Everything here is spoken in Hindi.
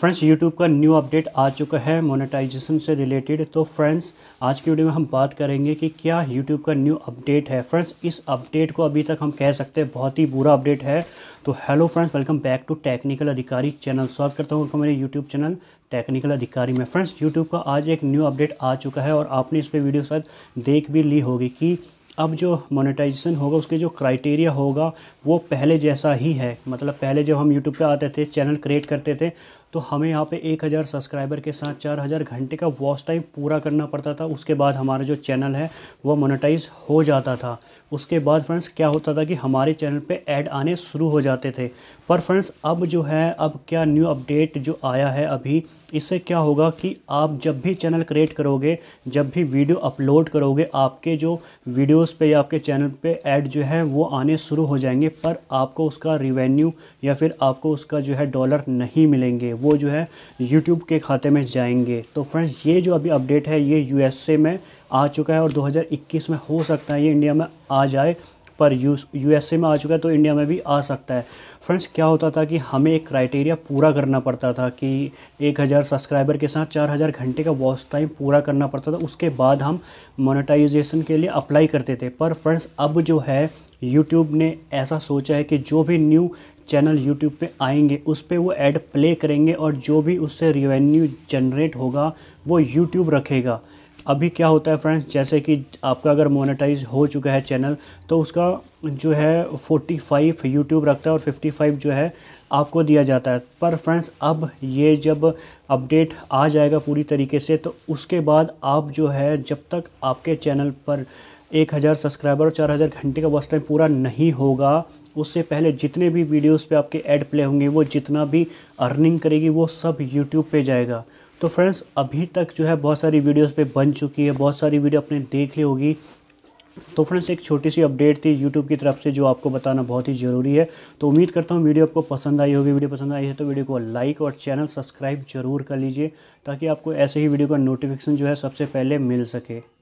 फ्रेंड्स यूट्यूब का न्यू अपडेट आ चुका है मोनेटाइजेशन से रिलेटेड तो फ्रेंड्स आज की वीडियो में हम बात करेंगे कि क्या यूट्यूब का न्यू अपडेट है फ्रेंड्स इस अपडेट को अभी तक हम कह सकते हैं बहुत ही बुरा अपडेट है तो hello friends welcome back to technical Adhikari channel स्वागत करता हूँ मेरे यूट्यूब चैनल टेक्निकल अधिकारी में फ्रेंड्स यूट्यूब का आज एक न्यू अपडेट आ चुका है और आपने इस पर वीडियो शायद देख भी ली होगी कि अब जो मोनेटाइजेशन होगा उसके जो क्राइटेरिया होगा वो पहले जैसा ही है मतलब पहले जब हम यूट्यूब पे आते थे चैनल क्रिएट करते थे तो हमें यहाँ पे 1000 सब्सक्राइबर के साथ 4000 घंटे का वॉच टाइम पूरा करना पड़ता था उसके बाद हमारा जो चैनल है वो मोनेटाइज हो जाता था उसके बाद फ्रेंड्स क्या होता था कि हमारे चैनल पे ऐड आने शुरू हो जाते थे पर फ्रेंड्स अब जो है अब क्या न्यू अपडेट जो आया है अभी इससे क्या होगा कि आप जब भी चैनल क्रिएट करोगे जब भी वीडियो अपलोड करोगे आपके जो वीडियोस पे या आपके चैनल पे ऐड जो है वो आने शुरू हो जाएंगे पर आपको उसका रिवेन्यू या फिर आपको उसका जो है डॉलर नहीं मिलेंगे वो जो है यूट्यूब के खाते में जाएंगे तो फ्रेंड्स ये जो अभी अपडेट है ये यू में आ चुका है और दो में हो सकता है ये इंडिया में आ जाए पर यू यूएसए में आ चुका है तो इंडिया में भी आ सकता है फ्रेंड्स क्या होता था कि हमें एक क्राइटेरिया पूरा करना पड़ता था कि एक हज़ार सब्सक्राइबर के साथ चार हज़ार घंटे का वॉच टाइम पूरा करना पड़ता था उसके बाद हम मोनेटाइजेशन के लिए अप्लाई करते थे पर फ्रेंड्स अब जो है यूट्यूब ने ऐसा सोचा है कि जो भी न्यू चैनल यूट्यूब पे आएंगे उस पर वो ऐड प्ले करेंगे और जो भी उससे रिवेन्यू जनरेट होगा वो यूट्यूब रखेगा अभी क्या होता है फ्रेंड्स जैसे कि आपका अगर मोनेटाइज हो चुका है चैनल तो उसका जो है 45 यूट्यूब रखता है और 55 जो है आपको दिया जाता है पर फ्रेंड्स अब ये जब अपडेट आ जाएगा पूरी तरीके से तो उसके बाद आप जो है जब तक आपके चैनल पर 1000 सब्सक्राइबर और 4000 घंटे का वॉच टाइम पूरा नहीं होगा उससे पहले जितने भी वीडियोस पे आपके ऐड प्ले होंगे वो जितना भी अर्निंग करेगी वो सब यूट्यूब पे जाएगा तो फ्रेंड्स अभी तक जो है बहुत सारी वीडियोस पे बन चुकी है बहुत सारी वीडियो आपने देख ली होगी तो फ्रेंड्स एक छोटी सी अपडेट थी यूट्यूब की तरफ से जो आपको बताना बहुत ही ज़रूरी है तो उम्मीद करता हूँ वीडियो आपको पसंद आई होगी वीडियो पसंद आई है तो वीडियो को लाइक और चैनल सब्सक्राइब जरूर कर लीजिए ताकि आपको ऐसे ही वीडियो का नोटिफिकेशन जो है सबसे पहले मिल सके